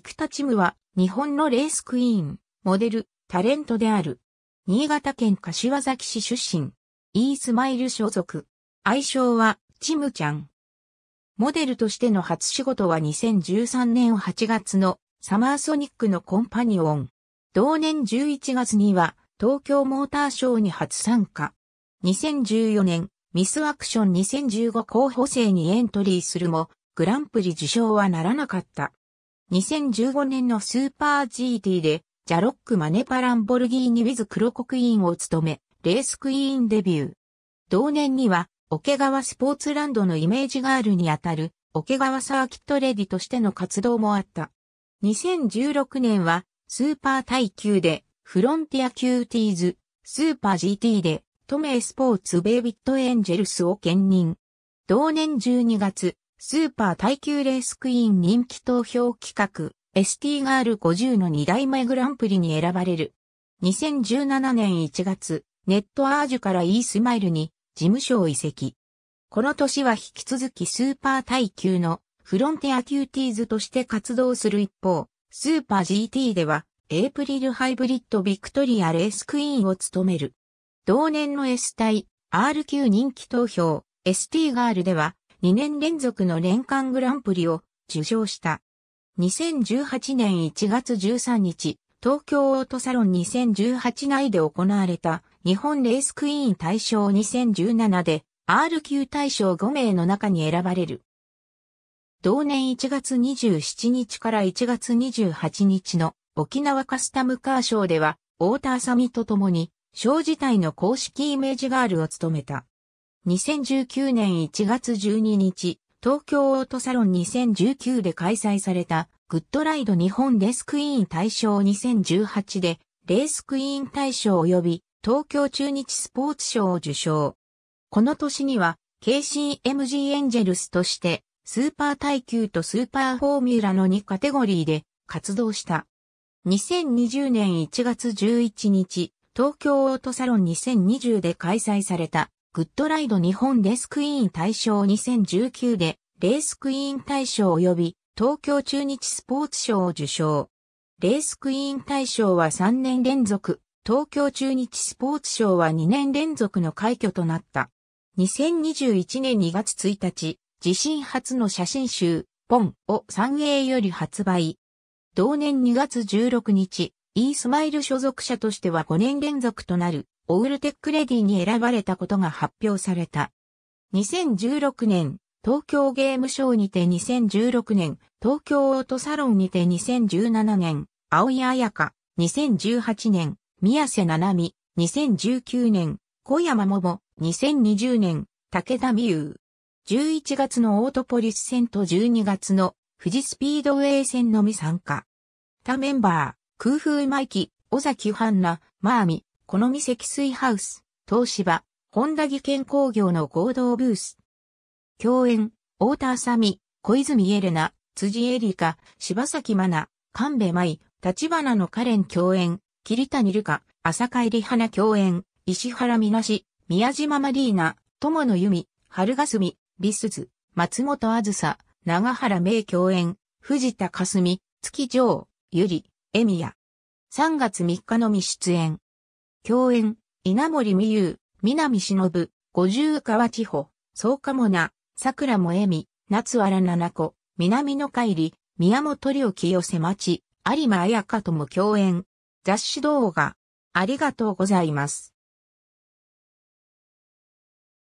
生田チムは日本のレースクイーン、モデル、タレントである。新潟県柏崎市出身。イースマイル所属。愛称は、チムちゃん。モデルとしての初仕事は2013年8月のサマーソニックのコンパニオン。同年11月には東京モーターショーに初参加。2014年、ミスアクション2015候補生にエントリーするも、グランプリ受賞はならなかった。2015年のスーパー GT で、ジャロック・マネパランボルギーニ・ウィズ・クロコクイーンを務め、レースクイーンデビュー。同年には、桶川スポーツランドのイメージガールにあたる、桶川サーキットレディとしての活動もあった。2016年は、スーパー耐久で、フロンティアキューティーズ、スーパー GT で、トメイスポーツベイビットエンジェルスを兼任。同年12月、スーパー耐久レースクイーン人気投票企画、ST ガール50の2代目グランプリに選ばれる。2017年1月、ネットアージュからイースマイルに事務所を移籍。この年は引き続きスーパー耐久のフロンティアキューティーズとして活動する一方、スーパー GT ではエイプリルハイブリッドビクトリアレースクイーンを務める。同年の S 対 RQ 人気投票 ST ガールでは2年連続の年間グランプリを受賞した。2018年1月13日、東京オートサロン2018内で行われた日本レースクイーン大賞2017で R 級大賞5名の中に選ばれる。同年1月27日から1月28日の沖縄カスタムカー賞では、ーターサミと共に、小自体の公式イメージガールを務めた。2019年1月12日、東京オートサロン2019で開催された、グッドライド日本レースクイーン大賞2018で、レースクイーン大賞及び、東京中日スポーツ賞を受賞。この年には、KCMG エンジェルスとして、スーパー耐久とスーパーフォーミュラの2カテゴリーで活動した。2020年1月11日、東京オートサロン2020で開催されたグッドライド日本レースクイーン大賞2019で、レースクイーン大賞及び東京中日スポーツ賞を受賞。レースクイーン大賞は3年連続、東京中日スポーツ賞は2年連続の快挙となった。2021年2月1日、自身初の写真集、ポンを 3A より発売。同年2月16日、イースマイル所属者としては5年連続となるオールテックレディに選ばれたことが発表された。2016年、東京ゲームショーにて2016年、東京オートサロンにて2017年、青井彩香、2018年、宮瀬七海、2019年、小山桃、2020年、武田美優。11月のオートポリス戦と12月の富士スピードウェイ戦のみ参加。他メンバー。空風マイキ、尾崎ハンナ、マーミ、このみ積水ハウス、東芝、本田技研工業の合同ブース。共演、太田麻美、小泉エレナ、辻エリカ、柴崎真奈、神戸舞、立花のカレン共演、桐谷る香、浅香入花共演、石原みなし、宮島マリーナ、友野由美、春霞、み、鈴、松本あずさ、長原明共演、藤田かすみ、月城、ゆり、エミヤ。3月3日のみ出演。共演、稲森美優、南忍、五十川千穂、草加もな、桜もエミ、夏原七子、南の帰り、宮本良清瀬町、有馬彩香とも共演。雑誌動画、ありがとうございます。